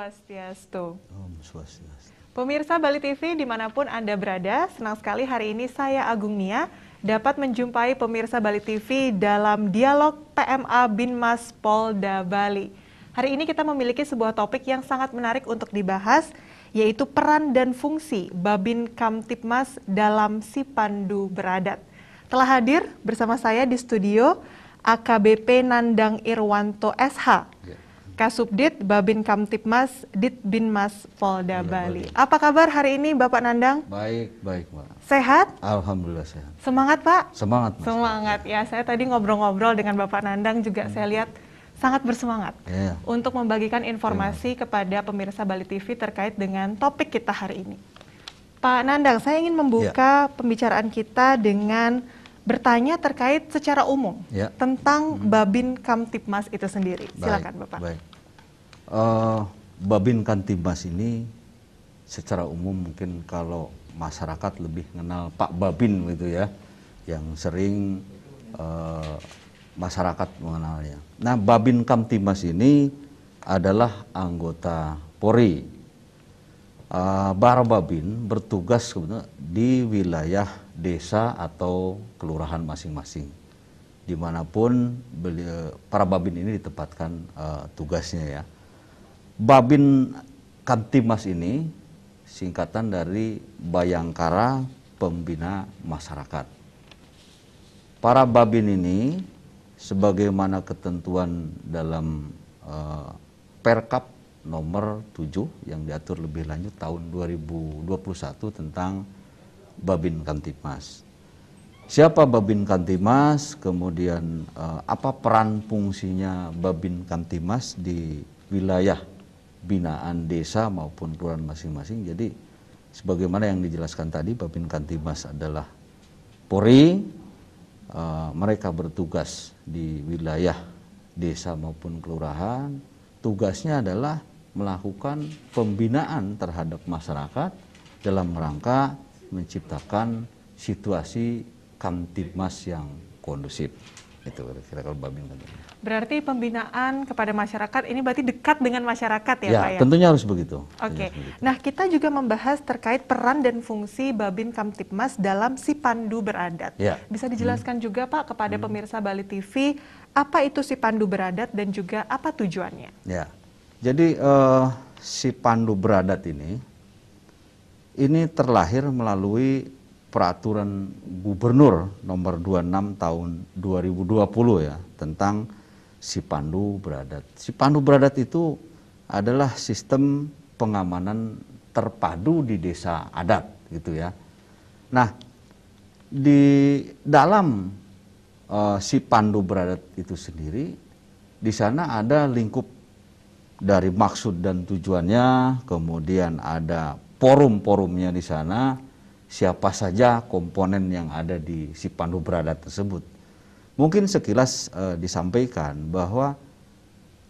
Swastiastu. Om Swastiastu. Pemirsa Bali TV dimanapun Anda berada, senang sekali hari ini saya Agung Nia dapat menjumpai pemirsa Bali TV dalam dialog PMA Binmas Polda Bali. Hari ini kita memiliki sebuah topik yang sangat menarik untuk dibahas, yaitu peran dan fungsi Babin Kamtipmas dalam Sipandu Beradat. Telah hadir bersama saya di studio AKBP Nandang Irwanto SH. Yeah Kasubdit Babin Kamtipmas Ditbinmas Polda iya, Bali. Bali. Apa kabar hari ini Bapak Nandang? Baik, baik Pak. Sehat? Alhamdulillah sehat. Semangat Pak? Semangat. Mas. Semangat ya. Saya tadi ngobrol-ngobrol dengan Bapak Nandang juga hmm. saya lihat sangat bersemangat yeah. Iya. untuk membagikan iya. informasi yeah. kepada pemirsa Bali TV terkait dengan topik kita hari ini. Pak Nandang, saya ingin membuka yeah. pembicaraan kita dengan bertanya terkait secara umum yeah. tentang hmm. Babin Kamtipmas itu sendiri. Silakan Bapak. Baik uh, Babin Kantimas ini secara umum mungkin kalau masyarakat lebih kenal Pak Babin gitu ya, yang sering uh, masyarakat mengenalnya. Nah, Babin Kantimas ini adalah anggota Polri. Uh, Babin bertugas di wilayah desa atau kelurahan masing-masing, dimanapun para babin ini ditempatkan uh, tugasnya ya. Babin Kantimas ini singkatan dari Bayangkara Pembina Masyarakat. Para babin ini sebagaimana ketentuan dalam eh, Perkap nomor 7 yang diatur lebih lanjut tahun 2021 tentang Babin Kantimas. Siapa Babin Kantimas, kemudian eh, apa peran fungsinya Babin Kantimas di wilayah binaan desa maupun kelurahan masing-masing. Jadi sebagaimana yang dijelaskan tadi Babin Kantimas adalah Polri uh, eh, mereka bertugas di wilayah desa maupun kelurahan. Tugasnya adalah melakukan pembinaan terhadap masyarakat dalam rangka menciptakan situasi kantimas yang kondusif. Itu kira-kira kalau Kantimas. Berarti pembinaan kepada masyarakat ini berarti dekat dengan masyarakat ya, ya Pak ya? tentunya harus begitu. Oke. Okay. Nah, kita juga membahas terkait peran dan fungsi Babin Kamtipmas dalam si pandu beradat. Ya. Bisa hmm. dijelaskan hmm. juga Pak kepada hmm. pemirsa Bali TV apa itu si pandu beradat dan juga apa tujuannya? Ya. Jadi uh, eh, si pandu beradat ini ini terlahir melalui peraturan gubernur nomor 26 tahun 2020 ya tentang si pandu beradat. Si pandu beradat itu adalah sistem pengamanan terpadu di desa adat gitu ya. Nah, di dalam uh, si pandu beradat itu sendiri di sana ada lingkup dari maksud dan tujuannya, kemudian ada forum-forumnya di sana, siapa saja komponen yang ada di si pandu beradat tersebut. Mungkin sekilas e, disampaikan bahwa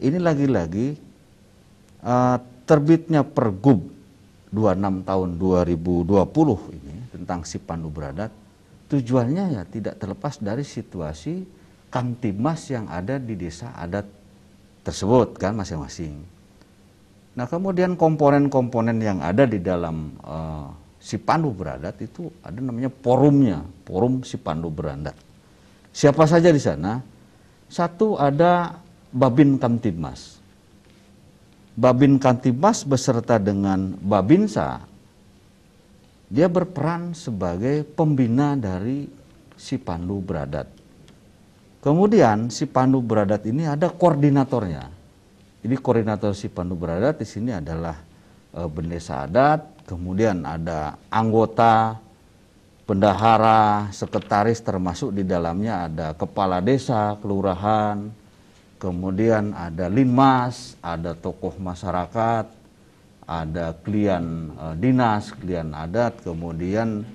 ini lagi-lagi e, terbitnya Pergub 26 tahun 2020 ini tentang si Pandu beradat tujuannya ya tidak terlepas dari situasi kantimas yang ada di desa adat tersebut kan masing-masing. Nah kemudian komponen-komponen yang ada di dalam e, si Pandu beradat itu ada namanya forumnya, forum si Pandu beradat. Siapa saja di sana? Satu ada Babin Kamtibmas. Babin Kamtibmas beserta dengan Babinsa, dia berperan sebagai pembina dari si Pandu Bradat. Kemudian si Pandu Bradat ini ada koordinatornya. Jadi koordinator si Pandu Bradat di sini adalah e, eh, Bende Adat, kemudian ada anggota bendahara, sekretaris termasuk di dalamnya ada kepala desa, kelurahan, kemudian ada limas ada tokoh masyarakat, ada klien e, dinas, klien adat, kemudian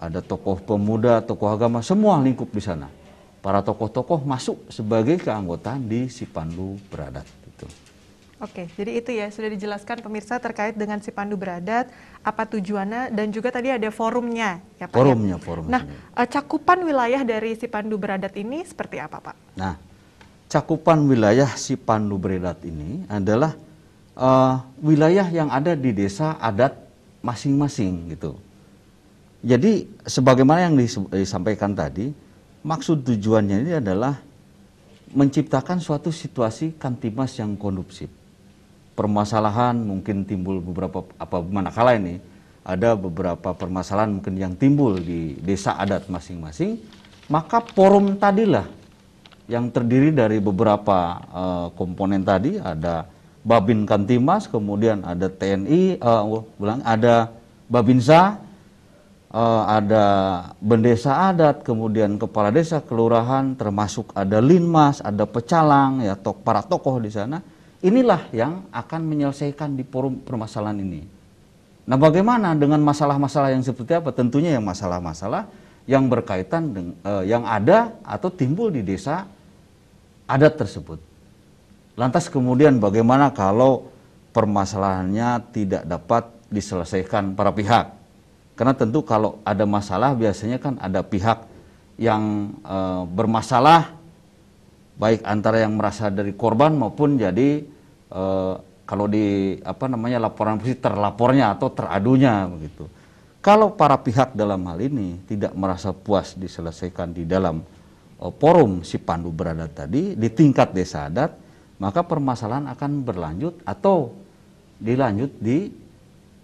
ada tokoh pemuda, tokoh agama, semua lingkup di sana. Para tokoh-tokoh masuk sebagai keanggotaan di Sipandu Beradat. Oke, jadi itu ya sudah dijelaskan pemirsa terkait dengan si pandu beradat, apa tujuannya dan juga tadi ada forumnya ya Pak. Forumnya, forumnya. Nah, eh, cakupan wilayah dari si pandu beradat ini seperti apa Pak? Nah, cakupan wilayah si pandu beradat ini adalah uh, wilayah yang ada di desa adat masing-masing gitu. Jadi sebagaimana yang disampaikan tadi, maksud tujuannya ini adalah menciptakan suatu situasi kantimas yang kondusif permasalahan mungkin timbul beberapa apa manakala ini ada beberapa permasalahan mungkin yang timbul di desa adat masing-masing, maka forum tadilah yang terdiri dari beberapa uh, komponen tadi ada Babin Kantimas, kemudian ada TNI, uh, eh, oh, ulang ada Babinsa, uh, eh, ada Bendesa Adat, kemudian kepala desa, kelurahan, termasuk ada Linmas, ada Pecalang, ya tok para tokoh di sana Inilah yang akan menyelesaikan di forum permasalahan ini. Nah, bagaimana dengan masalah-masalah yang seperti apa? Tentunya yang masalah-masalah yang berkaitan dengan eh, yang ada atau timbul di desa adat tersebut. Lantas kemudian bagaimana kalau permasalahannya tidak dapat diselesaikan para pihak? Karena tentu kalau ada masalah biasanya kan ada pihak yang eh, bermasalah baik antara yang merasa dari korban maupun jadi eh, kalau di apa namanya laporan polisi terlapornya atau teradunya begitu. Kalau para pihak dalam hal ini tidak merasa puas diselesaikan di dalam eh, forum si pandu berada tadi di tingkat desa adat, maka permasalahan akan berlanjut atau dilanjut di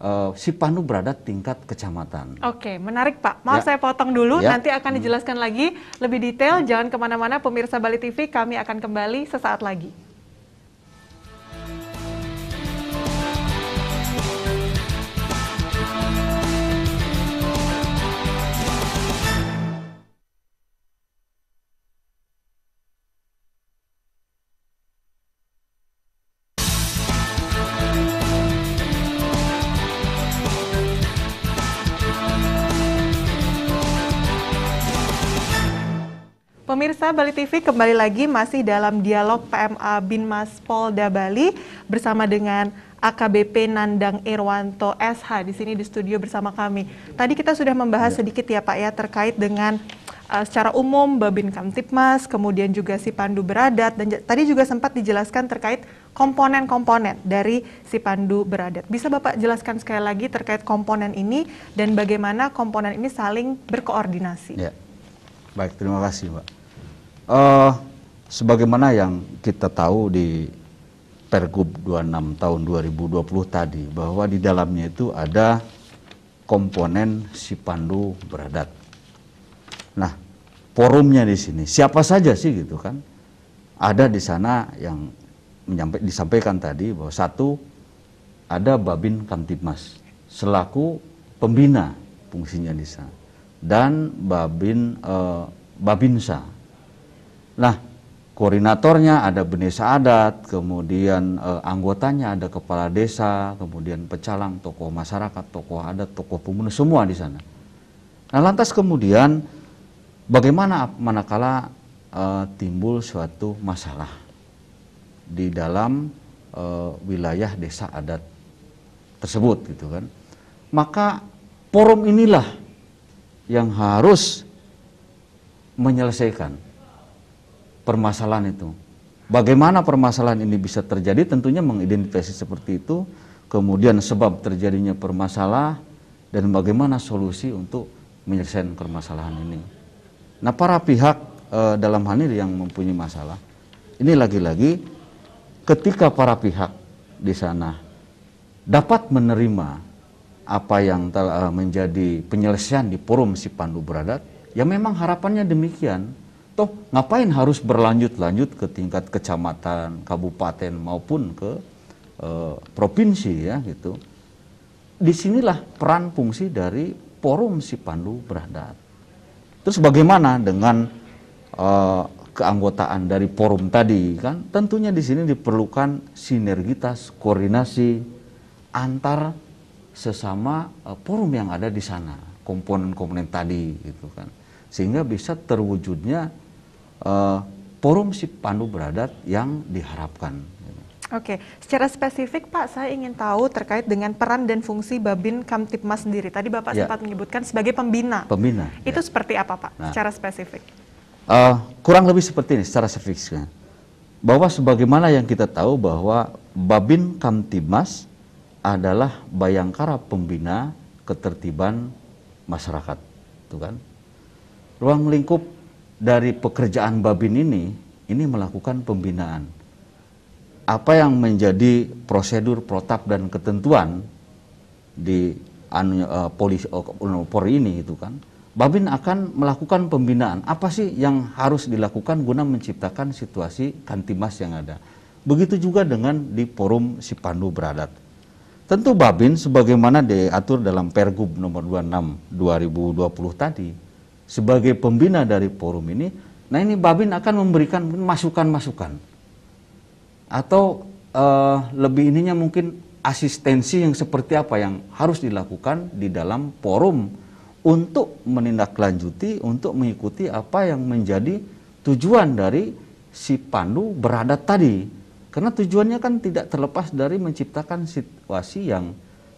uh, Panu berada tingkat kecamatan. Oke, menarik Pak. Maaf ya. saya potong dulu, ya. nanti akan hmm. dijelaskan hmm. lagi lebih detail. Jangan kemana-mana, pemirsa Bali TV, kami akan kembali sesaat lagi. Pemirsa Bali TV kembali lagi masih dalam dialog PMA Binmas Polda Bali bersama dengan AKBP Nandang Irwanto SH di sini di studio bersama kami. Tadi kita sudah membahas iya. sedikit ya Pak ya terkait dengan uh, secara umum Babin Kamtipmas, kemudian juga si Pandu Beradat dan tadi juga sempat dijelaskan terkait komponen-komponen dari si Pandu Beradat. Bisa Bapak jelaskan sekali lagi terkait komponen ini dan bagaimana komponen ini saling berkoordinasi? Ya. Baik, terima kasih, Pak uh, sebagaimana yang kita tahu di Pergub 26 tahun 2020 tadi bahwa di dalamnya itu ada komponen si pandu beradat. Nah, forumnya di sini siapa saja sih gitu kan? Ada di sana yang menyampa, disampaikan tadi bahwa satu ada Babin Kamtibmas selaku pembina fungsinya di sana dan Babin eh, Babinsa Nah, koordinatornya ada Benesa Adat, kemudian eh, anggotanya ada kepala desa, kemudian pecalang, tokoh masyarakat, tokoh adat, tokoh pembunuh semua di sana. Nah, lantas kemudian bagaimana manakala eh, timbul suatu masalah di dalam eh, wilayah desa adat tersebut gitu kan. Maka forum inilah yang harus menyelesaikan permasalahan itu. Bagaimana permasalahan ini bisa terjadi? Tentunya mengidentifikasi seperti itu, kemudian sebab terjadinya permasalahan dan bagaimana solusi untuk menyelesaikan permasalahan ini. Nah, para pihak e, dalam hal ini yang mempunyai masalah, ini lagi-lagi ketika para pihak di sana dapat menerima apa yang eh, menjadi penyelesaian di forum si Pandu yang ya memang harapannya demikian toh ngapain harus berlanjut-lanjut ke tingkat kecamatan, kabupaten maupun ke e, provinsi ya gitu. Disinilah peran fungsi dari forum si Pandu berada. Terus bagaimana dengan e, keanggotaan dari forum tadi kan? Tentunya di sini diperlukan sinergitas, koordinasi antar sesama e, forum yang ada di sana, komponen-komponen tadi gitu kan. Sehingga bisa terwujudnya uh, forum si pandu beradat yang diharapkan. Oke, secara spesifik Pak, saya ingin tahu terkait dengan peran dan fungsi Babin Kamtipmas sendiri. Tadi Bapak ya. sempat menyebutkan sebagai pembina. Pembina. Itu ya. seperti apa Pak, nah, secara spesifik? Uh, kurang lebih seperti ini, secara spesifik. Bahwa sebagaimana yang kita tahu bahwa Babin Kamtipmas adalah bayangkara pembina ketertiban masyarakat, itu kan. Ruang lingkup dari pekerjaan Babin ini, ini melakukan pembinaan. Apa yang menjadi prosedur, protap dan ketentuan di uh, anu, eh, polisi uh, eh, anu, Polri ini itu kan, Babin akan melakukan pembinaan. Apa sih yang harus dilakukan guna menciptakan situasi kantimas yang ada? Begitu juga dengan di forum Sipandu Beradat. Tentu Babin sebagaimana diatur dalam Pergub nomor 26 2020 tadi sebagai pembina dari forum ini, nah ini Babin akan memberikan masukan-masukan atau uh, lebih ininya mungkin asistensi yang seperti apa yang harus dilakukan di dalam forum untuk menindaklanjuti untuk mengikuti apa yang menjadi tujuan dari si pandu beradat tadi karena tujuannya kan tidak terlepas dari menciptakan situasi yang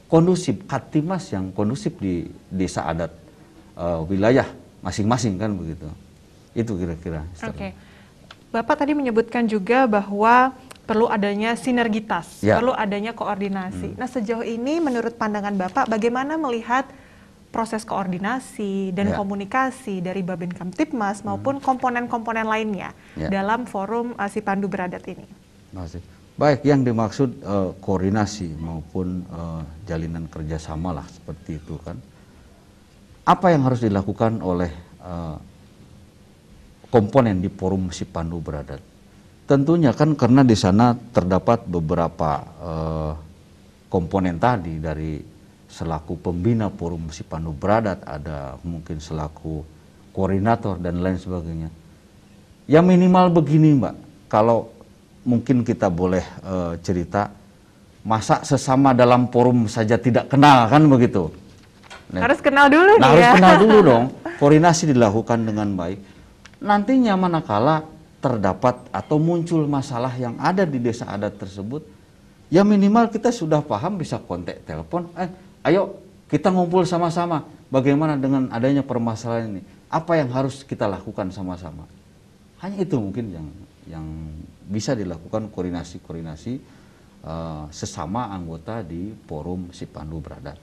kondusif, katimas yang kondusif di desa adat uh, wilayah masing-masing kan begitu. Itu kira-kira. Oke. Okay. Bapak tadi menyebutkan juga bahwa perlu adanya sinergitas, ya. perlu adanya koordinasi. Hmm. Nah, sejauh ini menurut pandangan Bapak bagaimana melihat proses koordinasi dan ya. komunikasi dari Babin Kamtipmas maupun hmm. komponen-komponen lainnya ya. dalam forum uh, si Pandu Beradat ini. Masih. Baik, yang dimaksud uh, koordinasi maupun uh, jalinan kerjasama lah seperti itu kan apa yang harus dilakukan oleh uh, komponen di forum si Pandu Beradat Tentunya kan karena di sana terdapat beberapa uh, komponen tadi dari selaku pembina forum si Pandu Beradat ada mungkin selaku koordinator dan lain sebagainya. Ya minimal begini mbak, kalau mungkin kita boleh uh, cerita, masa sesama dalam forum saja tidak kenal kan begitu? Nah, harus kenal dulu nah, nih harus ya. kenal dulu dong. Koordinasi dilakukan dengan baik. Nantinya manakala terdapat atau muncul masalah yang ada di desa adat tersebut, ya minimal kita sudah paham bisa kontak telepon, eh ayo kita ngumpul sama-sama. Bagaimana dengan adanya permasalahan ini? Apa yang harus kita lakukan sama-sama? Hanya itu mungkin yang yang bisa dilakukan koordinasi-koordinasi uh, sesama anggota di forum Sipandu berada.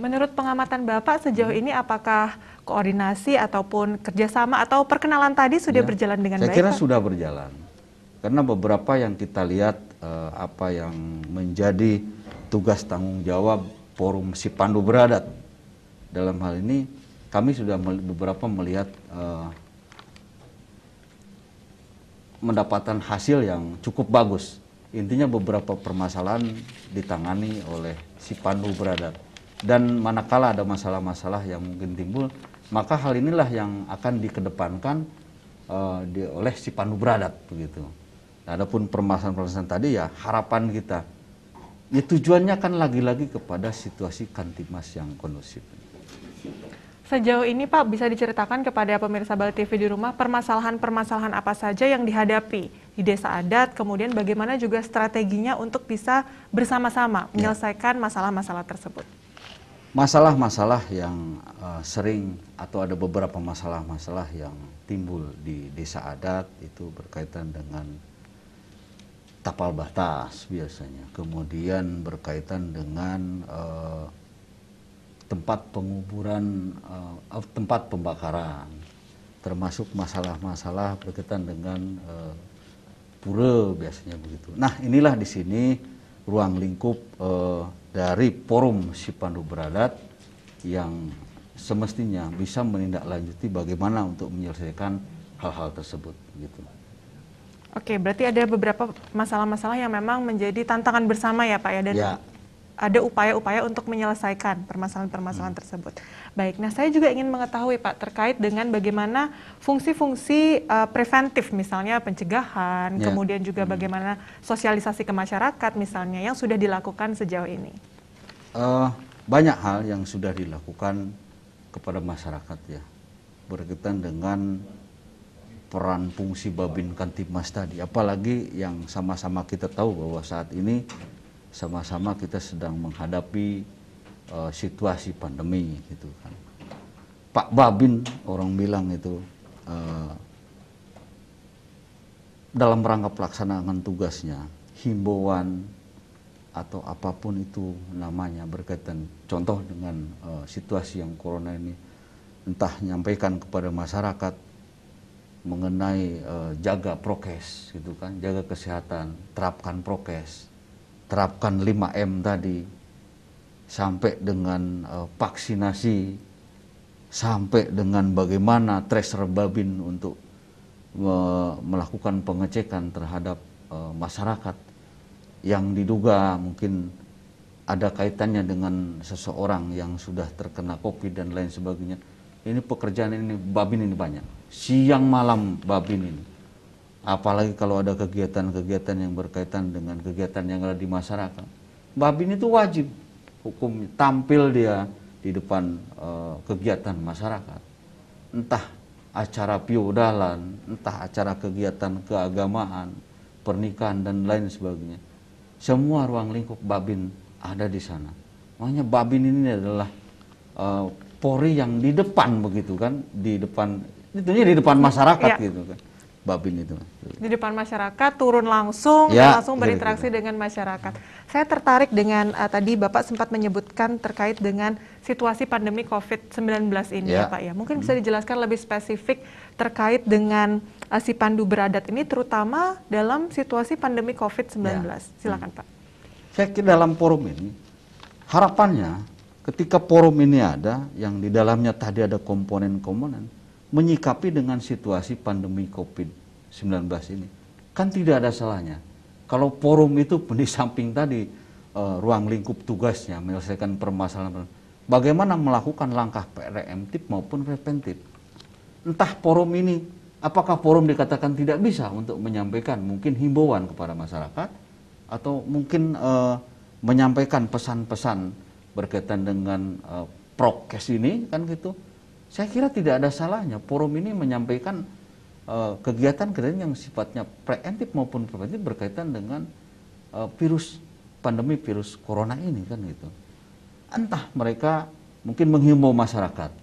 Menurut pengamatan Bapak sejauh ini apakah koordinasi ataupun kerjasama atau perkenalan tadi sudah ya, berjalan dengan saya baik? Saya kira Pak? sudah berjalan. Karena beberapa yang kita lihat eh, apa yang menjadi tugas tanggung jawab forum si Pandu Beradat dalam hal ini kami sudah beberapa melihat eh, mendapatkan hasil yang cukup bagus. Intinya beberapa permasalahan ditangani oleh si Pandu Beradat dan manakala ada masalah-masalah yang mungkin timbul maka hal inilah yang akan dikedepankan uh, di, oleh si pandu beradat begitu. Nah, adapun permasalahan-permasalahan tadi ya harapan kita ya tujuannya kan lagi-lagi kepada situasi kantimas yang kondusif. Sejauh ini Pak bisa diceritakan kepada pemirsa Bal TV di rumah permasalahan-permasalahan apa saja yang dihadapi di desa adat, kemudian bagaimana juga strateginya untuk bisa bersama-sama ya. menyelesaikan masalah-masalah tersebut masalah-masalah yang uh, sering atau ada beberapa masalah-masalah yang timbul di desa adat itu berkaitan dengan tapal batas biasanya, kemudian berkaitan dengan uh, tempat penguburan, uh, tempat pembakaran, termasuk masalah-masalah berkaitan dengan uh, pura biasanya begitu. Nah inilah di sini ruang lingkup eh, dari forum Sipandu Beradat yang semestinya bisa menindaklanjuti bagaimana untuk menyelesaikan hal-hal tersebut gitu. Oke, berarti ada beberapa masalah-masalah yang memang menjadi tantangan bersama ya Pak ya dan ya ada upaya-upaya untuk menyelesaikan permasalahan-permasalahan hmm. tersebut. Baik, nah saya juga ingin mengetahui Pak terkait dengan bagaimana fungsi-fungsi uh, preventif misalnya pencegahan, ya. kemudian juga hmm. bagaimana sosialisasi ke masyarakat misalnya yang sudah dilakukan sejauh ini. Uh, banyak hal yang sudah dilakukan kepada masyarakat ya berkaitan dengan peran fungsi Babin Kamtibmas tadi apalagi yang sama-sama kita tahu bahwa saat ini sama-sama kita sedang menghadapi uh, situasi pandemi gitu kan. Pak Babin orang bilang itu uh, dalam rangka pelaksanaan tugasnya himbauan atau apapun itu namanya berkaitan contoh dengan uh, situasi yang corona ini entah nyampaikan kepada masyarakat mengenai uh, jaga prokes gitu kan jaga kesehatan terapkan prokes terapkan 5M tadi sampai dengan uh, vaksinasi sampai dengan bagaimana tracer babin untuk uh, melakukan pengecekan terhadap uh, masyarakat yang diduga mungkin ada kaitannya dengan seseorang yang sudah terkena covid dan lain sebagainya ini pekerjaan ini babin ini banyak siang malam babin ini apalagi kalau ada kegiatan-kegiatan yang berkaitan dengan kegiatan yang ada di masyarakat. Babin itu wajib hukum tampil dia di depan e, kegiatan masyarakat. Entah acara piodalan, entah acara kegiatan keagamaan, pernikahan dan lain sebagainya. Semua ruang lingkup Babin ada di sana. Makanya Babin ini adalah e, pori yang di depan begitu kan, di depan tentunya di depan masyarakat ya. gitu kan babin itu. Di depan masyarakat turun langsung ya, langsung iya, berinteraksi iya. dengan masyarakat. Saya tertarik dengan uh, tadi Bapak sempat menyebutkan terkait dengan situasi pandemi COVID-19 ini ya. ya Pak ya. Mungkin bisa hmm. dijelaskan lebih spesifik terkait dengan uh, si pandu beradat ini terutama dalam situasi pandemi COVID-19. Ya. Silakan hmm. Pak. Saya kira dalam forum ini harapannya ketika forum ini ada yang di dalamnya tadi ada komponen-komponen menyikapi dengan situasi pandemi COVID-19 ini. Kan tidak ada salahnya. Kalau forum itu di samping tadi uh, ruang lingkup tugasnya menyelesaikan permasalahan bagaimana melakukan langkah PRM preemptif maupun preventif. Entah forum ini apakah forum dikatakan tidak bisa untuk menyampaikan mungkin himbauan kepada masyarakat atau mungkin uh, menyampaikan pesan-pesan berkaitan dengan uh, prokes ini kan gitu saya kira tidak ada salahnya forum ini menyampaikan eh, kegiatan-kegiatan uh, yang sifatnya preventif maupun preventif berkaitan dengan uh, virus pandemi virus corona ini kan gitu. Entah mereka mungkin menghimbau masyarakat.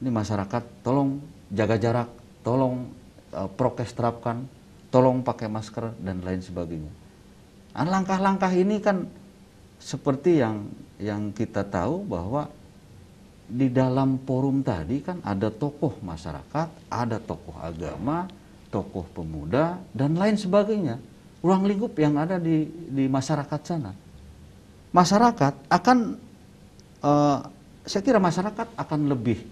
Ini masyarakat tolong jaga jarak, tolong uh, prokes terapkan, tolong pakai masker dan lain sebagainya. Nah, langkah-langkah ini kan seperti yang yang kita tahu bahwa di dalam forum tadi kan ada tokoh masyarakat, ada tokoh agama, tokoh pemuda, dan lain sebagainya. Ruang lingkup yang ada di, di masyarakat sana. Masyarakat akan, uh, saya kira masyarakat akan lebih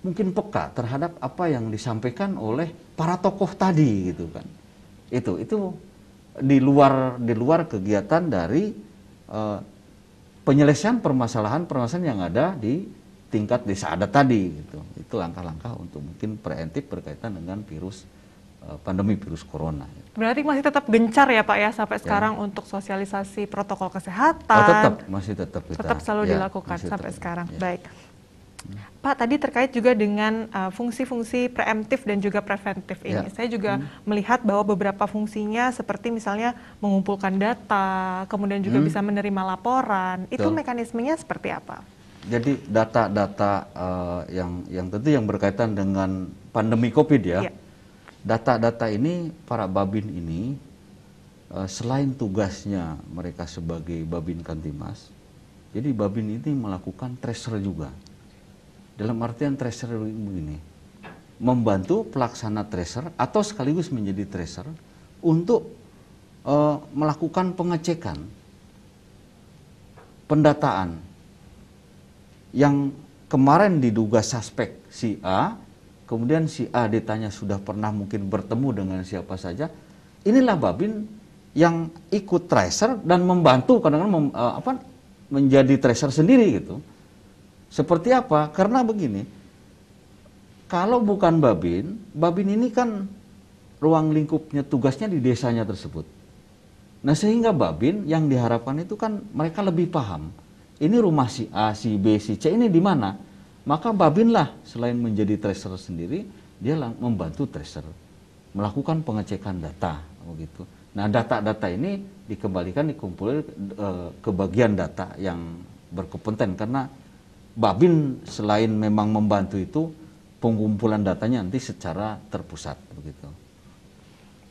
mungkin peka terhadap apa yang disampaikan oleh para tokoh tadi gitu kan. Itu, itu di luar di luar kegiatan dari uh, penyelesaian permasalahan-permasalahan yang ada di tingkat desa adat tadi gitu. Itu langkah-langkah untuk mungkin preventif berkaitan dengan virus eh, pandemi virus corona. Gitu. Berarti masih tetap gencar ya Pak ya sampai ya. sekarang untuk sosialisasi protokol kesehatan. Oh, tetap masih tetap kita. Tetap selalu ya, dilakukan sampai tetap, sekarang. Ya. Baik. Hmm. Pak tadi terkait juga dengan eh, fungsi-fungsi preemptif dan juga preventif ini. Ya. Saya juga hmm. melihat bahwa beberapa fungsinya seperti misalnya mengumpulkan data, kemudian juga hmm. bisa menerima laporan. Itu Tuh. mekanismenya seperti apa? jadi data-data uh, yang yang tentu yang berkaitan dengan pandemi COVID ya. Iya. Data-data ya. ini para babin ini uh, selain tugasnya mereka sebagai babin Kantimas, jadi babin ini melakukan tracer juga. Dalam artian tracer ini membantu pelaksana tracer atau sekaligus menjadi tracer untuk uh, melakukan pengecekan pendataan yang kemarin diduga suspek si A, kemudian si A ditanya sudah pernah mungkin bertemu dengan siapa saja, inilah Babin yang ikut tracer dan membantu kadang-kadang mem, eh, apa menjadi tracer sendiri gitu. Seperti apa? Karena begini, kalau bukan Babin, Babin ini kan ruang lingkupnya tugasnya di desanya tersebut. Nah sehingga Babin yang diharapkan itu kan mereka lebih paham ini rumah si A, si B, si C ini di mana? Maka babin lah selain menjadi tracer sendiri, dia membantu tracer melakukan pengecekan data begitu. Oh nah, data-data ini dikembalikan dikumpulkan eh, ke bagian data yang berkompeten karena Babin selain memang membantu itu pengumpulan datanya nanti secara terpusat begitu.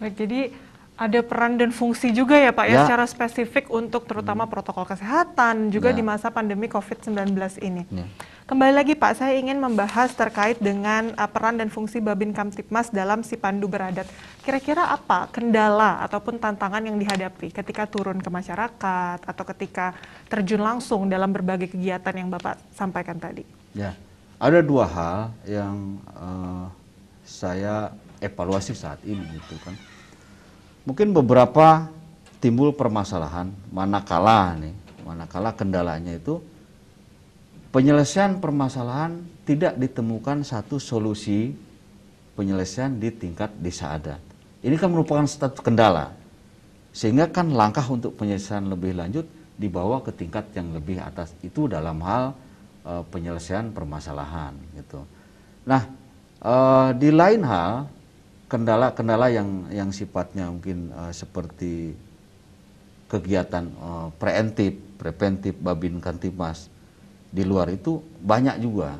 Baik, jadi ada peran dan fungsi juga ya Pak ya, ya secara spesifik untuk terutama hmm. protokol kesehatan juga ya. di masa pandemi COVID-19 ini. Ya. Kembali lagi Pak, saya ingin membahas terkait dengan uh, peran dan fungsi Babin Kamtipmas dalam si pandu beradat. Kira-kira apa kendala ataupun tantangan yang dihadapi ketika turun ke masyarakat atau ketika terjun langsung dalam berbagai kegiatan yang Bapak sampaikan tadi? Ya, ada dua hal yang uh, saya evaluasi saat ini gitu kan mungkin beberapa timbul permasalahan manakala nih, manakala kendalanya itu penyelesaian permasalahan tidak ditemukan satu solusi penyelesaian di tingkat desa adat. Ini kan merupakan status kendala. Sehingga kan langkah untuk penyelesaian lebih lanjut dibawa ke tingkat yang lebih atas itu dalam hal e, penyelesaian permasalahan gitu. Nah, e, di lain hal kendala-kendala yang yang sifatnya mungkin uh, seperti kegiatan uh, preventif, preventif Babin Kantimas di luar itu banyak juga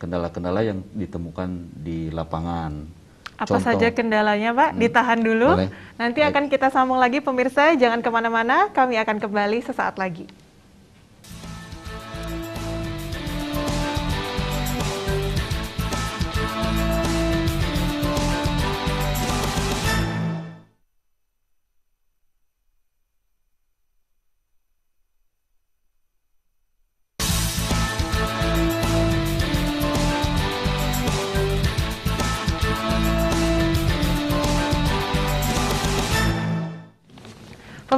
kendala-kendala yang ditemukan di lapangan. Apa Contoh, saja kendalanya, Pak? Hmm, Ditahan dulu. Boleh. Nanti Baik. akan kita sambung lagi pemirsa, jangan kemana-mana. Kami akan kembali sesaat lagi.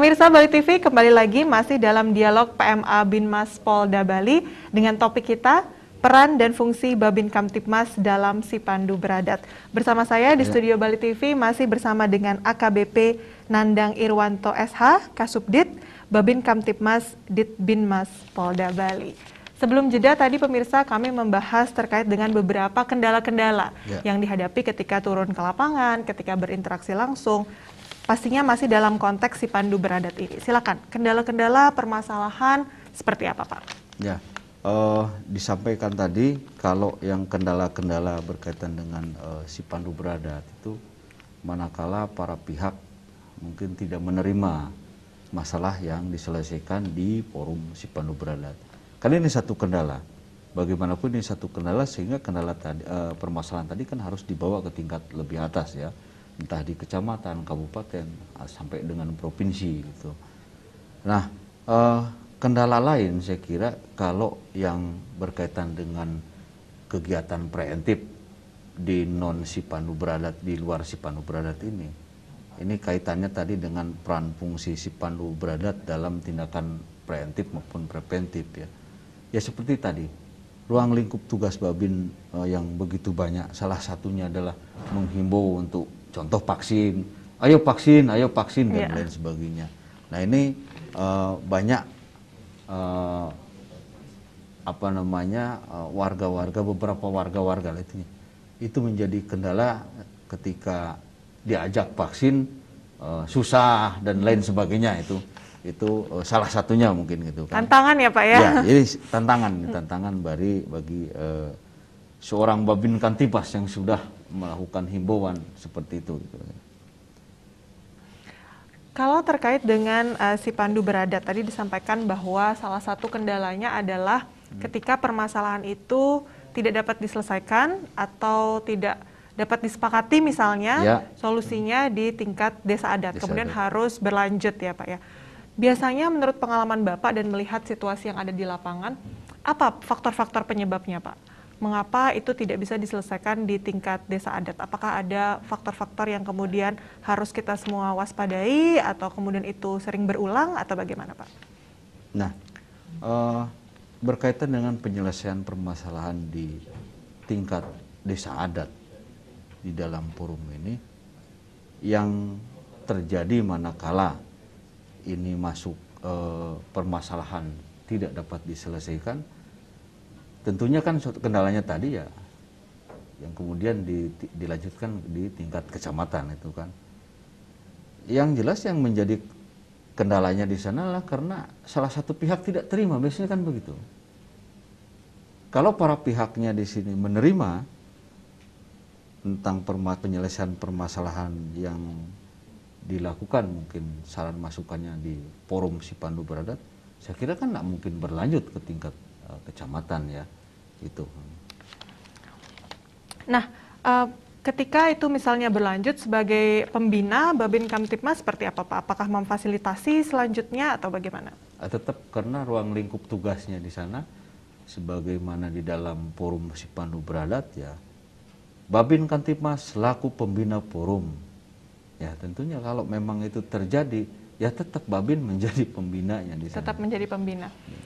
Pemirsa Bali TV kembali lagi masih dalam dialog PMA Binmas Polda Bali dengan topik kita peran dan fungsi Babin Kamtipmas dalam Sipandu Beradat. Bersama saya di ya. studio Bali TV masih bersama dengan AKBP Nandang Irwanto SH, Kasubdit, Babin Kamtipmas, Binmas Polda Bali. Sebelum jeda tadi pemirsa kami membahas terkait dengan beberapa kendala-kendala yeah. yang dihadapi ketika turun ke lapangan, ketika berinteraksi langsung pastinya masih dalam konteks si pandu beradat ini. Silakan, kendala-kendala permasalahan seperti apa Pak? Ya, uh, disampaikan tadi kalau yang kendala-kendala berkaitan dengan uh, si pandu beradat itu manakala para pihak mungkin tidak menerima masalah yang diselesaikan di forum si pandu beradat. Karena ini satu kendala. Bagaimanapun ini satu kendala sehingga kendala tadi, e, permasalahan tadi kan harus dibawa ke tingkat lebih atas ya entah di kecamatan, kabupaten, ah, sampai dengan provinsi gitu. Nah, eh, kendala lain saya kira kalau yang berkaitan dengan kegiatan preventif di non Sipanu beradat di luar Sipanu beradat ini, ini kaitannya tadi dengan peran fungsi Sipanu beradat dalam tindakan preventif maupun preventif ya. Ya seperti tadi, ruang lingkup tugas Babin eh, yang begitu banyak salah satunya adalah menghimbau untuk contoh vaksin ayo vaksin ayo vaksin dan yeah. lain sebagainya nah ini uh, banyak uh, apa namanya eh, warga-warga uh, beberapa warga-warga itu itu menjadi kendala ketika diajak vaksin uh, susah dan lain sebagainya itu itu uh, salah satunya mungkin gitu kan tantangan ya pak ya, ya jadi tantangan tantangan bagi bagi uh, seorang babin kantipas yang sudah melakukan himbauan seperti itu gitu. Kalau terkait dengan uh, si pandu berada tadi disampaikan bahwa salah satu kendalanya adalah hmm. ketika permasalahan itu tidak dapat diselesaikan atau tidak dapat disepakati misalnya ya. solusinya di tingkat desa adat desa kemudian adat. harus berlanjut ya Pak ya. Biasanya menurut pengalaman Bapak dan melihat situasi yang ada di lapangan apa faktor-faktor penyebabnya Pak? mengapa itu tidak bisa diselesaikan di tingkat desa adat? Apakah ada faktor-faktor yang kemudian harus kita semua waspadai atau kemudian itu sering berulang atau bagaimana Pak? Nah, uh, berkaitan dengan penyelesaian permasalahan di tingkat desa adat di dalam forum ini yang terjadi manakala ini masuk uh, permasalahan tidak dapat diselesaikan, tentunya kan kendalanya tadi ya yang kemudian di, dilanjutkan di tingkat kecamatan itu kan. Yang jelas yang menjadi kendalanya di sana lah karena salah satu pihak tidak terima, biasanya kan begitu. Kalau para pihaknya di sini menerima tentang perma penyelesaian permasalahan yang dilakukan mungkin saran masukannya di forum si Pandu Beradat, saya kira kan tidak mungkin berlanjut ke tingkat uh, kecamatan ya gitu. Nah, uh, ketika itu misalnya berlanjut sebagai pembina Babin Kamtipmas seperti apa Pak? Apakah memfasilitasi selanjutnya atau bagaimana? Eh, tetap karena ruang lingkup tugasnya di sana sebagaimana di dalam forum si Pandu ya Babin Kamtipmas selaku pembina forum ya tentunya kalau memang itu terjadi ya tetap Babin menjadi pembinanya di sana. Tetap menjadi pembina. Ya.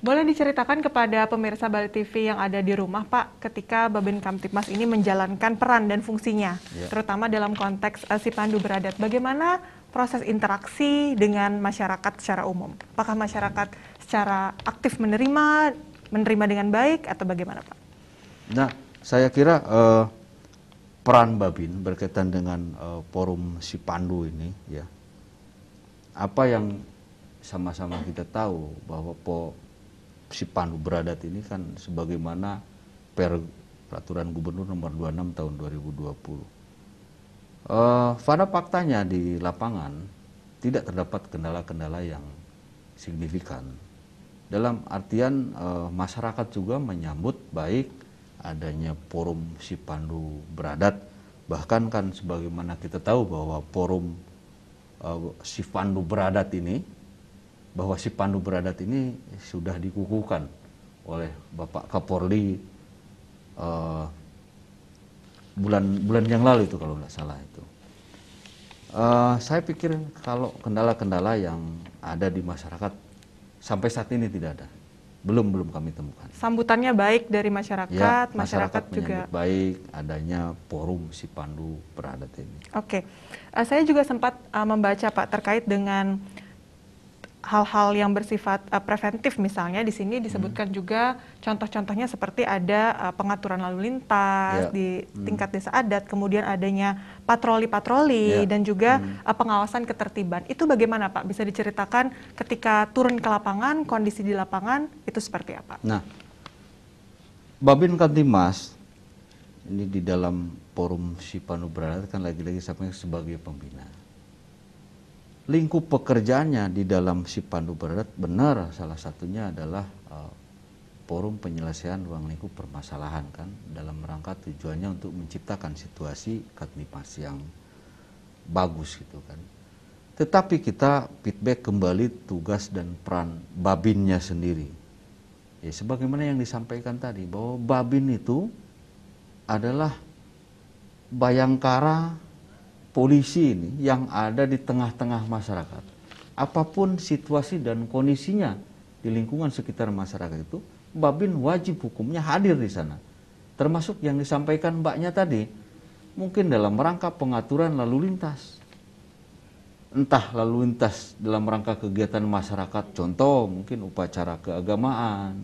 Boleh diceritakan kepada pemirsa Bali TV yang ada di rumah, Pak, ketika Babin Kamtipmas ini menjalankan peran dan fungsinya, ya. terutama dalam konteks uh, si Pandu Beradat. Bagaimana proses interaksi dengan masyarakat secara umum? Apakah masyarakat secara aktif menerima, menerima dengan baik, atau bagaimana, Pak? Nah, saya kira uh, peran Babin berkaitan dengan uh, forum si Pandu ini, ya, apa yang sama-sama kita tahu bahwa po si Pandu Bradat ini kan sebagaimana per peraturan gubernur nomor 26 tahun 2020. Uh, pada faktanya di lapangan tidak terdapat kendala-kendala yang signifikan. Dalam artian uh, masyarakat juga menyambut baik adanya forum si Pandu Bradat. Bahkan kan sebagaimana kita tahu bahwa forum uh, si Pandu Bradat ini bahwa si Pandu Beradat ini sudah dikukuhkan oleh Bapak Kapolri uh, bulan bulan yang lalu itu kalau nggak salah itu. Uh, saya pikir kalau kendala-kendala yang ada di masyarakat sampai saat ini tidak ada, belum belum kami temukan. Sambutannya baik dari masyarakat, ya, masyarakat, masyarakat juga baik adanya forum si Pandu Beradat ini. Oke, okay. uh, eh, saya juga sempat uh, membaca Pak terkait dengan hal-hal yang bersifat uh, preventif misalnya di sini hmm. disebutkan hmm. juga contoh-contohnya seperti ada uh, pengaturan lalu lintas yeah. di hmm. tingkat desa adat kemudian adanya patroli-patroli yeah. dan juga hmm. uh, pengawasan ketertiban itu bagaimana Pak bisa diceritakan ketika turun ke lapangan kondisi di lapangan itu seperti apa Nah Babin Kantimas ini di dalam forum Sipanubrana kan lagi-lagi sampai sebagai pembina lingkup pekerjaannya di dalam si pandu berat benar salah satunya adalah eh, forum penyelesaian ruang lingkup permasalahan kan dalam rangka tujuannya untuk menciptakan situasi kadmipas yang bagus gitu kan. Tetapi kita feedback kembali tugas dan peran babinnya sendiri. Ya sebagaimana yang disampaikan tadi bahwa babin itu adalah bayangkara polisi ini yang ada di tengah-tengah masyarakat, apapun situasi dan kondisinya di lingkungan sekitar masyarakat itu, Babin wajib hukumnya hadir di sana. Termasuk yang disampaikan mbaknya tadi, mungkin dalam rangka pengaturan lalu lintas. Entah lalu lintas dalam rangka kegiatan masyarakat, contoh mungkin upacara keagamaan,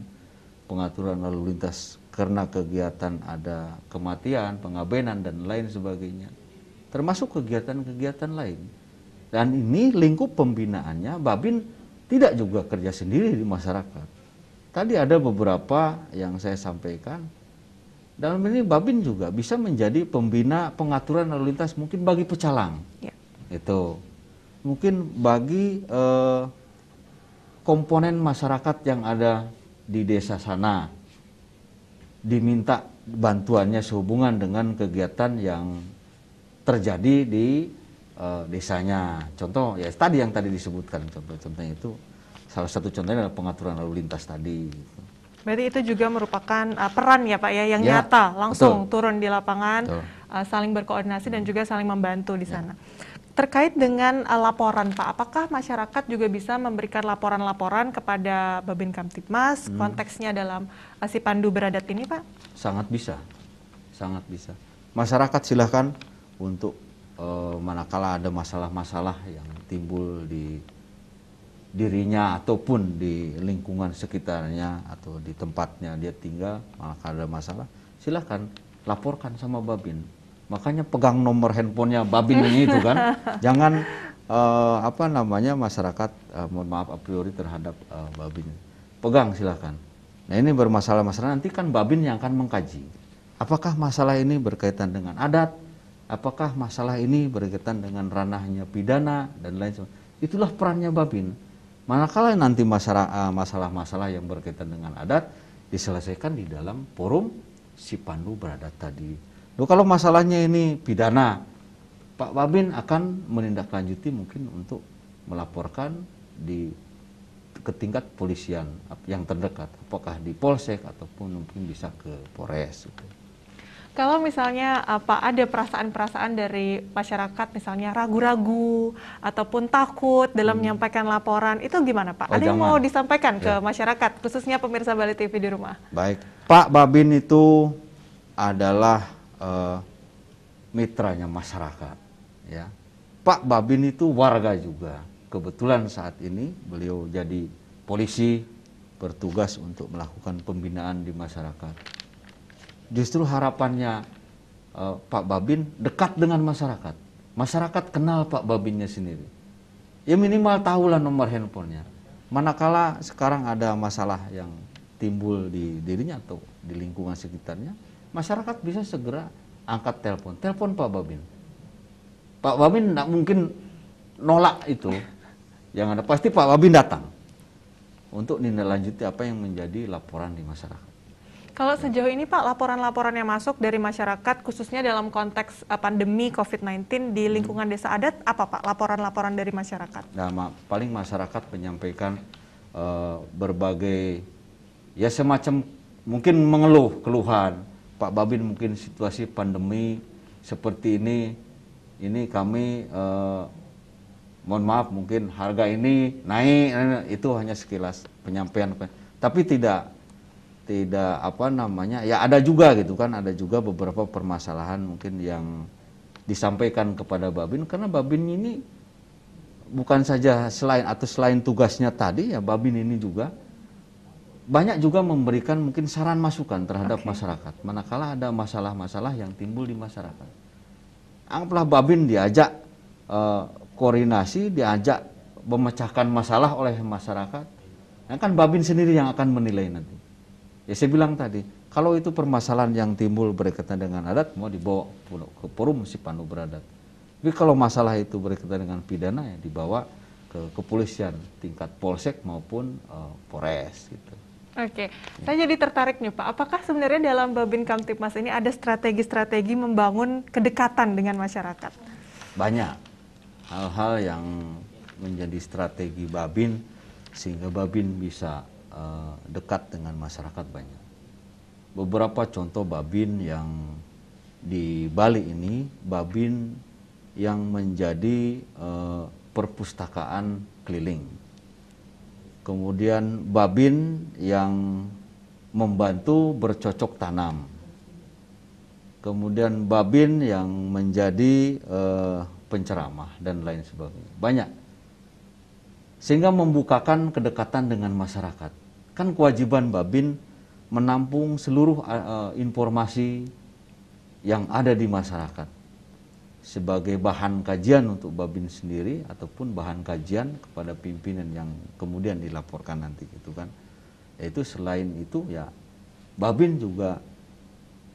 pengaturan lalu lintas karena kegiatan ada kematian, pengabenan, dan lain sebagainya termasuk kegiatan-kegiatan lain. Dan ini lingkup pembinaannya, Babin tidak juga kerja sendiri di masyarakat. Tadi ada beberapa yang saya sampaikan, dalam ini Babin juga bisa menjadi pembina pengaturan lalu lintas mungkin bagi pecalang. Ya. Itu. Mungkin bagi eh, komponen masyarakat yang ada di desa sana diminta bantuannya sehubungan dengan kegiatan yang terjadi di uh, desanya. Contoh ya tadi yang tadi disebutkan contoh-contohnya itu salah satu contohnya adalah pengaturan lalu lintas tadi. Gitu. Berarti itu juga merupakan uh, peran ya Pak ya yang ya, nyata langsung betul. turun di lapangan, uh, saling berkoordinasi dan hmm. juga saling membantu di ya. sana. Terkait dengan uh, laporan Pak, apakah masyarakat juga bisa memberikan laporan-laporan kepada Babin Kamtipmas? Hmm. Konteksnya dalam uh, si pandu beradat ini Pak? Sangat bisa, sangat bisa. Masyarakat silahkan untuk e, manakala ada masalah-masalah yang timbul di dirinya ataupun di lingkungan sekitarnya atau di tempatnya dia tinggal manakala ada masalah silahkan laporkan sama babin makanya pegang nomor handphonenya babin ini itu kan jangan e, apa namanya masyarakat e, mohon maaf a priori terhadap e, babin pegang silahkan nah ini bermasalah masalah nanti kan babin yang akan mengkaji apakah masalah ini berkaitan dengan adat apakah masalah ini berkaitan dengan ranahnya pidana dan lain sebagainya. Itulah perannya Babin. Manakala nanti eh, masalah-masalah yang berkaitan dengan adat diselesaikan di dalam forum si pandu beradat tadi. Loh, kalau masalahnya ini pidana, Pak Babin akan menindaklanjuti mungkin untuk melaporkan di ke tingkat polisian yang terdekat, apakah di polsek ataupun mungkin bisa ke Polres. Gitu. Kalau misalnya apa ada perasaan-perasaan dari masyarakat misalnya ragu-ragu ataupun takut dalam hmm. menyampaikan laporan itu gimana Pak? Oh, ada yang mau disampaikan ya. ke masyarakat khususnya pemirsa Bali TV di rumah? Baik, Pak Babin itu adalah uh, mitranya masyarakat ya. Pak Babin itu warga juga. Kebetulan saat ini beliau jadi polisi bertugas untuk melakukan pembinaan di masyarakat justru harapannya uh, Pak Babin dekat dengan masyarakat. Masyarakat kenal Pak Babinnya sendiri. Ya minimal tahulah nomor handphonenya. Manakala sekarang ada masalah yang timbul di dirinya atau di lingkungan sekitarnya, masyarakat bisa segera angkat telepon. Telepon Pak Babin. Pak Babin tidak mungkin nolak itu. Yang ada pasti Pak Babin datang untuk menindaklanjuti apa yang menjadi laporan di masyarakat. Kalau sejauh ini Pak, laporan-laporan yang masuk dari masyarakat khususnya dalam konteks eh, pandemi COVID-19 di hmm. lingkungan desa adat, apa Pak laporan-laporan dari masyarakat? Nah, ma paling masyarakat menyampaikan uh, berbagai, ya semacam mungkin mengeluh, keluhan. Pak Babin mungkin situasi pandemi seperti ini, ini kami uh, mohon maaf mungkin harga ini naik, itu hanya sekilas penyampaian. Tapi tidak, tidak apa namanya ya ada juga gitu kan ada juga beberapa permasalahan mungkin yang disampaikan kepada Babin karena Babin ini bukan saja selain atau selain tugasnya tadi ya Babin ini juga banyak juga memberikan mungkin saran masukan terhadap okay. masyarakat manakala ada masalah-masalah yang timbul di masyarakat anggaplah Babin diajak eh, koordinasi diajak memecahkan masalah oleh masyarakat nah, kan Babin sendiri yang akan menilai nanti Ya saya bilang tadi, kalau itu permasalahan yang timbul berkaitan dengan adat, mau dibawa ke forum si pandu beradat. Tapi kalau masalah itu berkaitan dengan pidana, ya dibawa ke kepolisian tingkat polsek maupun uh, polres gitu. Oke, okay. Ya. saya jadi tertarik nih Pak. Apakah sebenarnya dalam Babin Kamtipmas ini ada strategi-strategi membangun kedekatan dengan masyarakat? Banyak hal-hal yang menjadi strategi Babin sehingga Babin bisa Eh, dekat dengan masyarakat banyak. Beberapa contoh babin yang di Bali ini, babin yang menjadi eh, perpustakaan keliling. Kemudian babin yang membantu bercocok tanam. Kemudian babin yang menjadi uh, penceramah dan lain sebagainya. Banyak sehingga membukakan kedekatan dengan masyarakat kan kewajiban Babin menampung seluruh uh, informasi yang ada di masyarakat sebagai bahan kajian untuk Babin sendiri ataupun bahan kajian kepada pimpinan yang kemudian dilaporkan nanti gitu kan. Yaitu selain itu ya Babin juga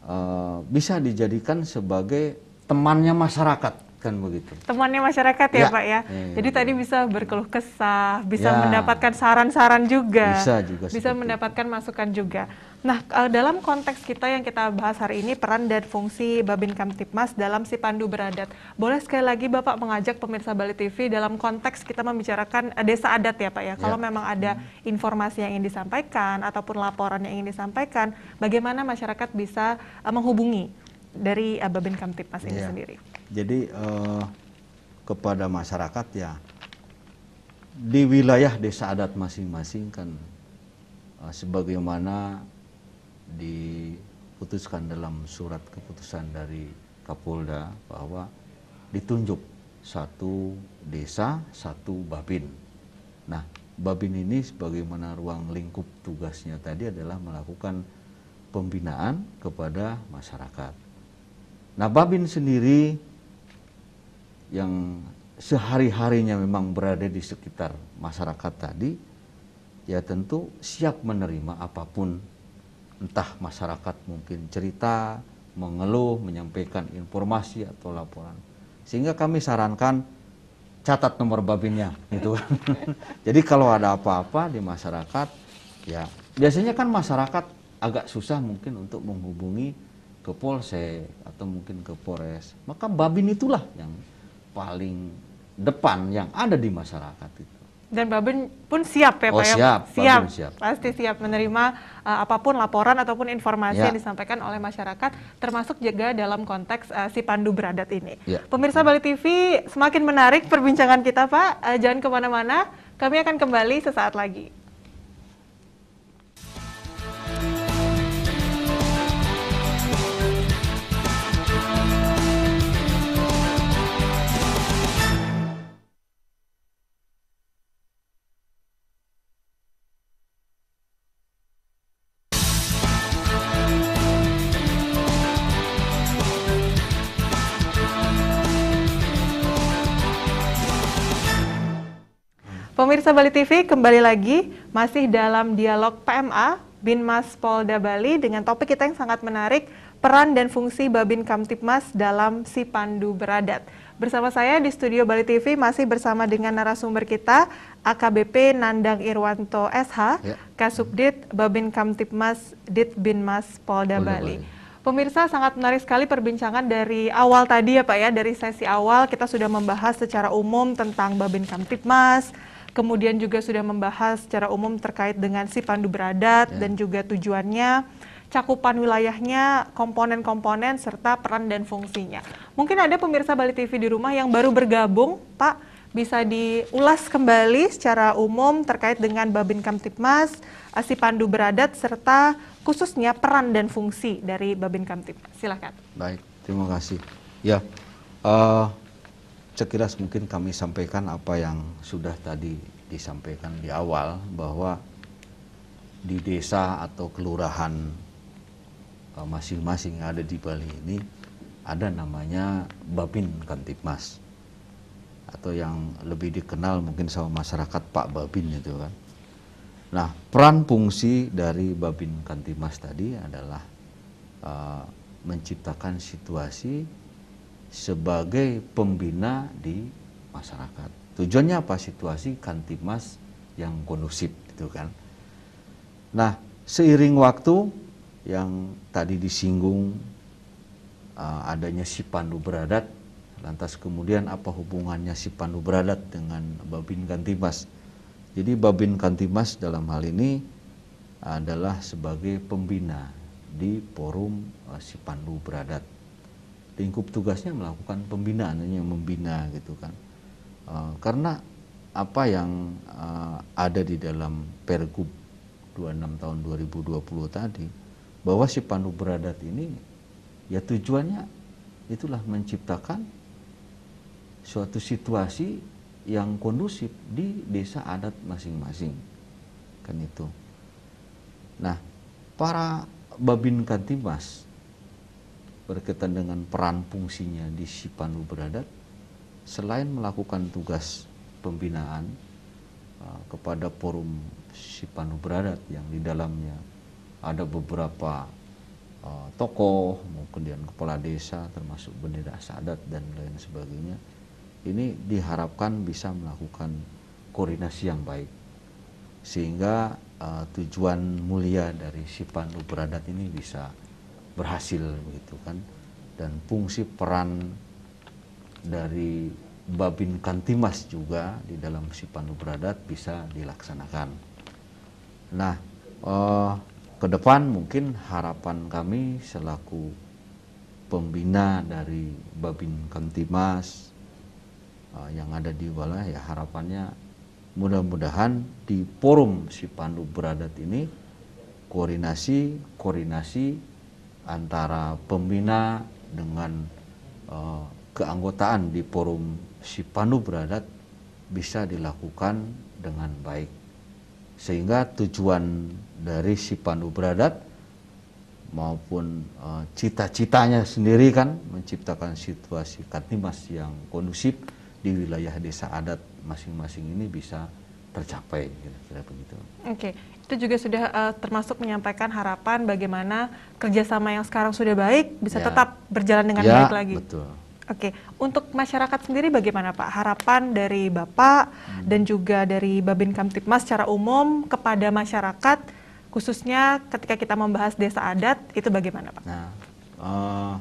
uh, bisa dijadikan sebagai temannya masyarakat kan begitu. Temannya masyarakat ya, ya Pak ya. Eh, Jadi ya. tadi iya. bisa berkeluh kesah, bisa ya. mendapatkan saran-saran juga. Bisa juga. Bisa mendapatkan masukan juga. Nah, eh, dalam konteks kita yang kita bahas hari ini peran dan fungsi Babin Kamtipmas dalam si Pandu Beradat. Boleh sekali lagi Bapak mengajak pemirsa Bali TV dalam konteks kita membicarakan eh, desa adat ya Pak ya. Kalau ya. memang ada hmm. informasi yang ingin disampaikan ataupun laporan yang ingin disampaikan, bagaimana masyarakat bisa eh, menghubungi dari Babin Kamtipmas ini ya. sendiri? jadi eh, kepada masyarakat ya di wilayah desa adat masing-masing kan eh, sebagaimana diputuskan dalam surat keputusan dari Kapolda bahwa ditunjuk satu desa satu babin. Nah babin ini sebagaimana ruang lingkup tugasnya tadi adalah melakukan pembinaan kepada masyarakat. Nah babin sendiri yang sehari-harinya memang berada di sekitar masyarakat tadi, ya tentu siap menerima apapun, entah masyarakat mungkin cerita, mengeluh, menyampaikan informasi atau laporan. Sehingga kami sarankan catat nomor babinnya, gitu kan. Jadi kalau ada apa-apa di masyarakat, ya biasanya kan masyarakat agak susah mungkin untuk menghubungi ke polsek atau mungkin ke polres. Maka babin itulah yang paling depan yang ada di masyarakat itu. Dan baben pun siap ya oh, Pak? siap, ya? siap. siap. Pasti siap menerima uh, apapun laporan ataupun informasi ya. yang disampaikan oleh masyarakat, termasuk juga dalam konteks uh, si Pandu beradat ini. Ya. Pemirsa ya. Bali TV, semakin menarik perbincangan kita Pak. Uh, jangan kemana-mana, kami akan kembali sesaat lagi. Pemirsa Bali TV kembali lagi masih dalam dialog PMA Binmas Polda Bali dengan topik kita yang sangat menarik peran dan fungsi Babin Kamtipmas dalam si pandu beradat. Bersama saya di studio Bali TV masih bersama dengan narasumber kita AKBP Nandang Irwanto SH, ya. Kasubdit Babin Kamtipmas Dit Binmas Polda, Polda Bali. Bali. Pemirsa sangat menarik sekali perbincangan dari awal tadi ya Pak ya, dari sesi awal kita sudah membahas secara umum tentang Babin Kamtipmas, kemudian juga sudah membahas secara umum terkait dengan si pandu beradat yeah. dan juga tujuannya, cakupan wilayahnya, komponen-komponen serta peran dan fungsinya. Mungkin ada pemirsa Bali TV di rumah yang baru bergabung, Pak, bisa diulas kembali secara umum terkait dengan Babin Kamtipmas, si pandu beradat serta khususnya peran dan fungsi dari Babin Kamtipmas. Silakan. Baik, terima kasih. Ya, uh, sekilas mungkin kami sampaikan apa yang sudah tadi disampaikan di awal bahwa di desa atau kelurahan eh, masing-masing yang ada di Bali ini ada namanya Babin Kantipmas atau yang lebih dikenal mungkin sama masyarakat Pak Babin itu kan. Nah, peran fungsi dari Babin Kantimas tadi adalah uh, menciptakan situasi sebagai pembina di masyarakat. Tujuannya apa? Situasi kantimas yang kondusif gitu kan. Nah, seiring waktu yang tadi disinggung uh, adanya si Pandu Beradat, lantas kemudian apa hubungannya si Pandu Beradat dengan Babin Kantimas? Jadi Babin Kantimas dalam hal ini adalah sebagai pembina di forum uh, si Pandu Beradat lingkup tugasnya melakukan pembinaan yang membina gitu kan uh, karena apa yang uh, ada di dalam Pergub 26 tahun 2020 tadi bahwa si pandu beradat ini ya tujuannya itulah menciptakan suatu situasi yang kondusif di desa adat masing-masing kan itu nah para babin kantimas berkaitan dengan peran fungsinya di Sipanu Beradat, selain melakukan tugas pembinaan uh, kepada forum Sipanu Beradat yang di dalamnya ada beberapa uh, tokoh maupun kepala desa termasuk bendera sadat dan lain sebagainya ini diharapkan bisa melakukan koordinasi yang baik sehingga uh, tujuan mulia dari Sipanu Beradat ini bisa berhasil begitu kan dan fungsi peran dari Babin Kantimas juga di dalam si Pandu Beradat bisa dilaksanakan. Nah, eh, ke depan mungkin harapan kami selaku pembina dari Babin Kantimas eh, yang ada di Wala ya harapannya mudah-mudahan di forum si Pandu Beradat ini koordinasi koordinasi antara pembina dengan uh, keanggotaan di forum Sipanu beradat bisa dilakukan dengan baik. Sehingga tujuan dari Sipanu beradat maupun uh, cita-citanya sendiri kan menciptakan situasi Katimas yang kondusif di wilayah desa adat masing-masing ini bisa tercapai gitu, kira-kira begitu. Oke, okay. itu juga sudah uh, termasuk menyampaikan harapan bagaimana kerjasama yang sekarang sudah baik bisa ya. tetap berjalan dengan ya, baik lagi. Betul. Oke, okay. untuk masyarakat sendiri bagaimana Pak harapan dari Bapak hmm. dan juga dari Babin Kamtipmas secara umum kepada masyarakat khususnya ketika kita membahas desa adat itu bagaimana Pak? Nah, uh,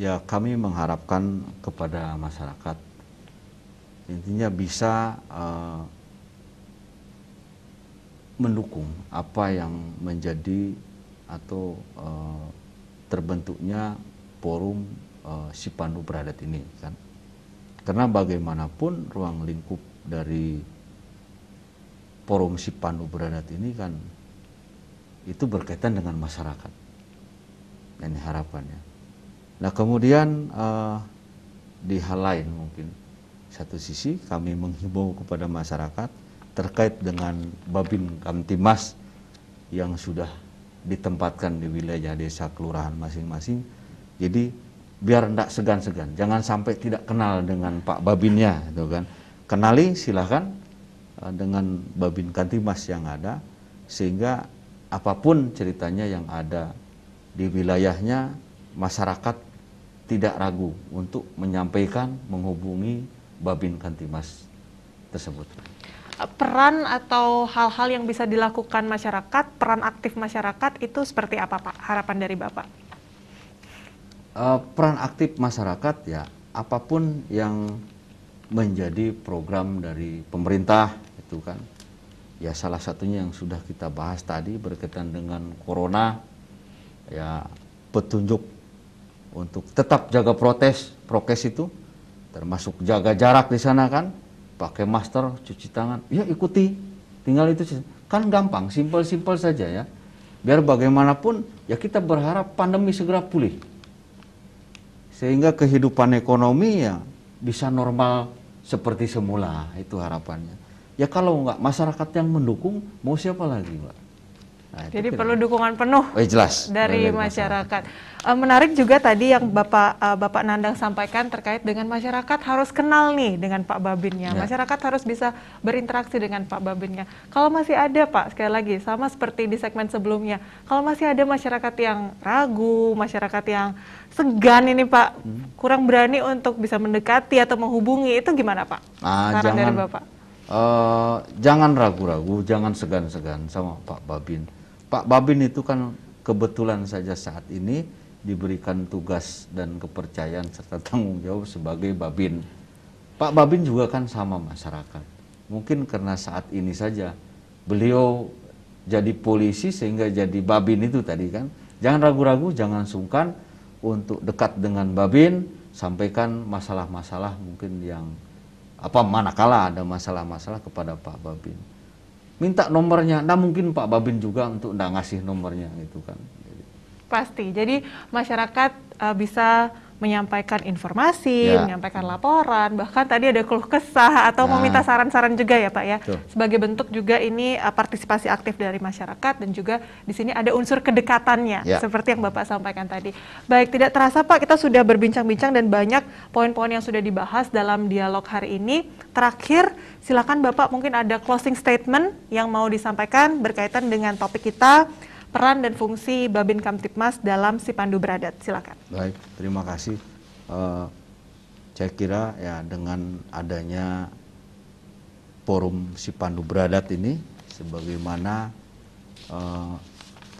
ya kami mengharapkan kepada masyarakat intinya bisa uh, mendukung apa yang menjadi atau uh, terbentuknya forum uh, Sipandu Beradat ini kan karena bagaimanapun ruang lingkup dari forum Sipandu Beradat ini kan itu berkaitan dengan masyarakat dan harapannya nah kemudian uh, di hal lain mungkin satu sisi kami menghimbau kepada masyarakat terkait dengan Babin Kamtimas yang sudah ditempatkan di wilayah desa kelurahan masing-masing. Jadi biar tidak segan-segan, jangan sampai tidak kenal dengan Pak Babinnya, itu kan? Kenali silahkan eh, dengan Babin Kantimas yang ada, sehingga apapun ceritanya yang ada di wilayahnya masyarakat tidak ragu untuk menyampaikan, menghubungi Babin Kantimas tersebut peran atau hal-hal yang bisa dilakukan masyarakat, peran aktif masyarakat itu seperti apa Pak? Harapan dari Bapak? Uh, peran aktif masyarakat ya apapun yang menjadi program dari pemerintah itu kan ya salah satunya yang sudah kita bahas tadi berkaitan dengan corona ya petunjuk untuk tetap jaga protes prokes itu termasuk jaga jarak di sana kan pakai masker cuci tangan ya ikuti tinggal itu kan gampang simpel-simpel saja ya biar bagaimanapun ya kita berharap pandemi segera pulih sehingga kehidupan ekonomi ya bisa normal seperti semula itu harapannya ya kalau nggak masyarakat yang mendukung mau siapa lagi pak Nah, Jadi perlu dukungan penuh oh, iya, jelas. dari benar, masyarakat. Masalah. Eh, menarik juga tadi yang Bapak eh, Bapak Nandang sampaikan terkait dengan masyarakat harus kenal nih dengan Pak Babinnya. Ya. Masyarakat harus bisa berinteraksi dengan Pak Babinnya. Kalau masih ada Pak, sekali lagi sama seperti di segmen sebelumnya, kalau masih ada masyarakat yang ragu, masyarakat yang segan ini Pak, hmm. kurang berani untuk bisa mendekati atau menghubungi itu gimana Pak? Ah, jangan, dari Bapak. Uh, jangan ragu-ragu, jangan segan-segan sama Pak Babin Pak Babin itu kan kebetulan saja saat ini diberikan tugas dan kepercayaan serta tanggung jawab sebagai Babin. Pak Babin juga kan sama masyarakat. Mungkin karena saat ini saja beliau jadi polisi sehingga jadi Babin itu tadi kan. Jangan ragu-ragu, jangan sungkan untuk dekat dengan Babin, sampaikan masalah-masalah mungkin yang apa manakala ada masalah-masalah kepada Pak Babin minta nomornya. Nah mungkin Pak Babin juga untuk nggak ngasih nomornya gitu kan. Pasti. Jadi masyarakat uh, bisa menyampaikan informasi, ya. menyampaikan laporan, bahkan tadi ada keluh kesah atau ya. meminta nah. saran-saran juga ya Pak ya. Tuh. Sebagai bentuk juga ini uh, partisipasi aktif dari masyarakat dan juga di sini ada unsur kedekatannya ya. seperti yang Bapak sampaikan tadi. Baik, tidak terasa Pak kita sudah berbincang-bincang dan banyak poin-poin yang sudah dibahas dalam dialog hari ini. Terakhir, silakan Bapak mungkin ada closing statement yang mau disampaikan berkaitan dengan topik kita peran dan fungsi Babin Kamtipmas dalam Sipandu Beradat, Silakan. Baik, terima kasih. Uh, saya kira ya dengan adanya forum Sipandu Beradat ini sebagaimana uh,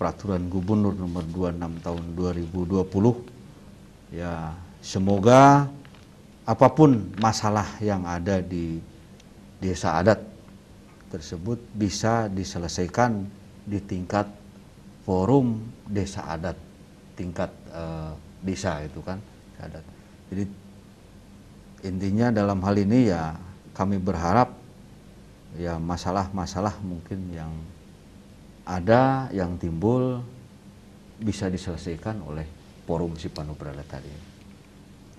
peraturan gubernur nomor 26 tahun 2020 ya semoga apapun masalah yang ada di desa adat tersebut bisa diselesaikan di tingkat forum desa adat tingkat uh, desa itu kan adat. Jadi intinya dalam hal ini ya kami berharap ya masalah-masalah mungkin yang ada yang timbul bisa diselesaikan oleh forum si Panubrala tadi.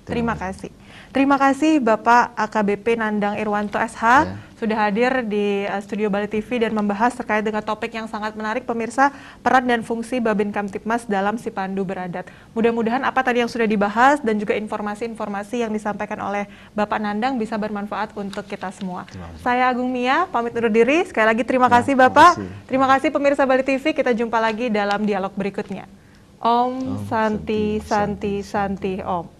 Terima, Terima kasih. Terima kasih Bapak AKBP Nandang Irwanto SH ya. sudah hadir di eh, studio Bali TV dan membahas terkait dengan topik yang sangat menarik pemirsa peran dan fungsi Babin Kamtipmas dalam si pandu beradat. Mudah-mudahan apa tadi yang sudah dibahas dan juga informasi-informasi yang disampaikan oleh Bapak Nandang bisa bermanfaat untuk kita semua. Saya Agung Mia pamit undur diri. Sekali lagi terima ya, kasih Bapak. Terima kasih. terima kasih pemirsa Bali TV. Kita jumpa lagi dalam dialog berikutnya. Om, Om Santi Santi Santi, Santi Om.